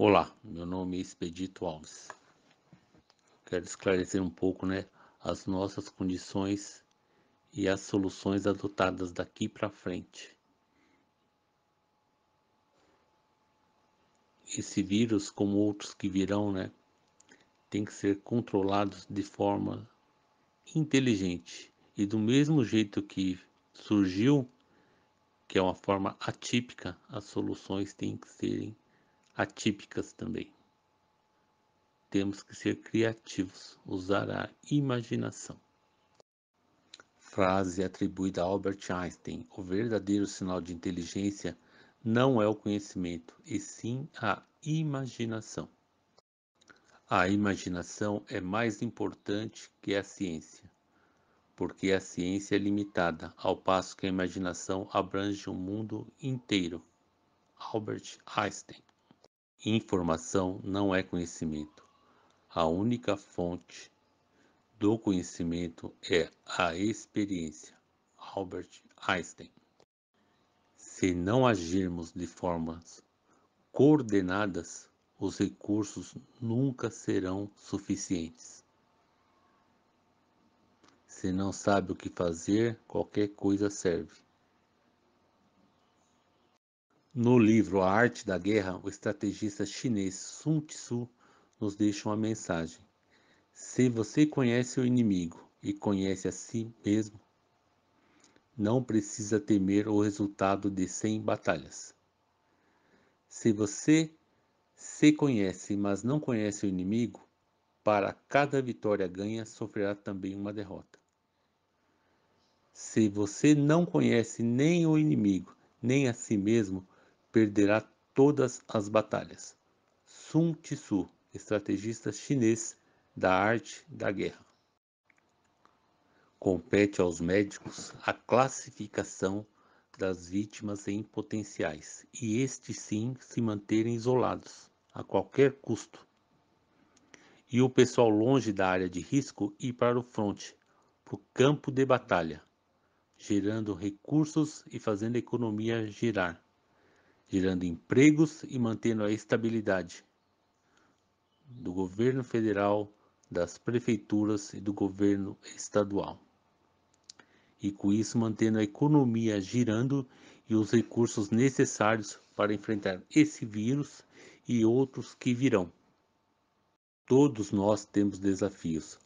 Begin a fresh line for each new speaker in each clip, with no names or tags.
Olá, meu nome é Expedito Alves. Quero esclarecer um pouco né, as nossas condições e as soluções adotadas daqui para frente. Esse vírus, como outros que virão, né, tem que ser controlado de forma inteligente. E do mesmo jeito que surgiu, que é uma forma atípica, as soluções têm que serem atípicas também. Temos que ser criativos, usar a imaginação. Frase atribuída a Albert Einstein: O verdadeiro sinal de inteligência não é o conhecimento, e sim a imaginação. A imaginação é mais importante que a ciência, porque a ciência é limitada, ao passo que a imaginação abrange o mundo inteiro. Albert Einstein Informação não é conhecimento. A única fonte do conhecimento é a experiência. Albert Einstein. Se não agirmos de formas coordenadas, os recursos nunca serão suficientes. Se não sabe o que fazer, qualquer coisa serve. No livro A Arte da Guerra, o estrategista chinês Sun Tzu nos deixa uma mensagem. Se você conhece o inimigo e conhece a si mesmo, não precisa temer o resultado de 100 batalhas. Se você se conhece, mas não conhece o inimigo, para cada vitória ganha, sofrerá também uma derrota. Se você não conhece nem o inimigo, nem a si mesmo, perderá todas as batalhas. Sun Tzu, estrategista chinês da arte da guerra. Compete aos médicos a classificação das vítimas em potenciais e estes sim se manterem isolados a qualquer custo. E o pessoal longe da área de risco ir para o fronte, para o campo de batalha, gerando recursos e fazendo a economia girar gerando empregos e mantendo a estabilidade do governo federal, das prefeituras e do governo estadual. E com isso mantendo a economia girando e os recursos necessários para enfrentar esse vírus e outros que virão. Todos nós temos desafios.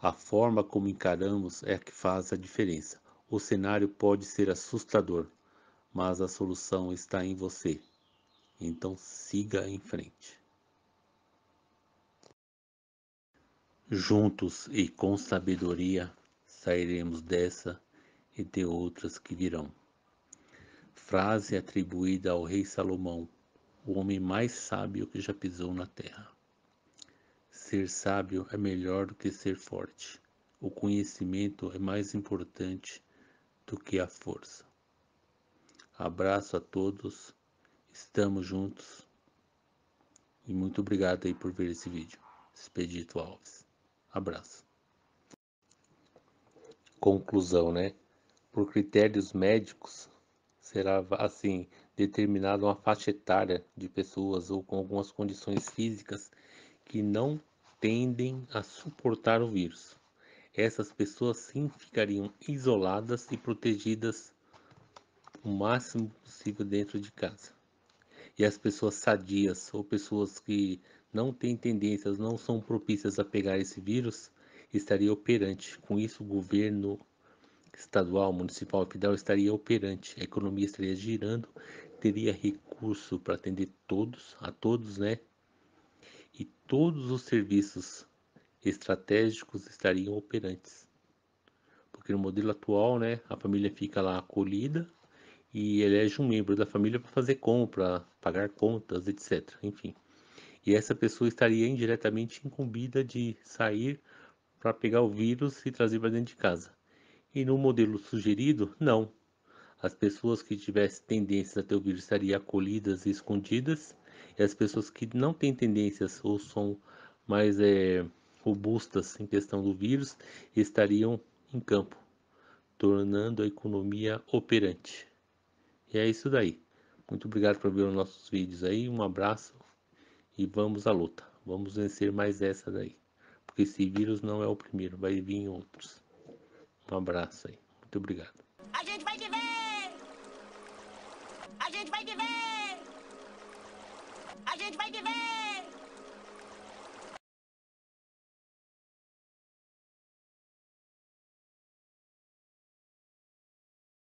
A forma como encaramos é a que faz a diferença. O cenário pode ser assustador, mas a solução está em você. Então siga em frente. Juntos e com sabedoria sairemos dessa e de outras que virão. Frase atribuída ao rei Salomão, o homem mais sábio que já pisou na terra. Ser sábio é melhor do que ser forte. O conhecimento é mais importante do que a força. Abraço a todos. Estamos juntos. E muito obrigado aí por ver esse vídeo. Expedito Alves. Abraço. Conclusão, né? Por critérios médicos, será assim determinada uma faixa etária de pessoas ou com algumas condições físicas que não tendem a suportar o vírus. Essas pessoas sim ficariam isoladas e protegidas o máximo possível dentro de casa. E as pessoas sadias ou pessoas que não têm tendências, não são propícias a pegar esse vírus, estaria operante. Com isso, o governo estadual, municipal e federal estaria operante, a economia estaria girando, teria recurso para atender todos, a todos, né? E todos os serviços estratégicos estariam operantes. Porque no modelo atual, né, a família fica lá acolhida, e elege é um membro da família para fazer compra, pagar contas, etc. Enfim. E essa pessoa estaria indiretamente incumbida de sair para pegar o vírus e trazer para dentro de casa. E no modelo sugerido, não. As pessoas que tivessem tendências a ter o vírus estariam acolhidas e escondidas, e as pessoas que não têm tendências ou são mais é, robustas em questão do vírus estariam em campo, tornando a economia operante. E é isso daí. Muito obrigado por ver os nossos vídeos aí. Um abraço e vamos à luta. Vamos vencer mais essa daí. Porque esse vírus não é o primeiro, vai vir outros. Um abraço aí. Muito obrigado. A gente vai te ver! A gente vai te ver! A gente vai te ver!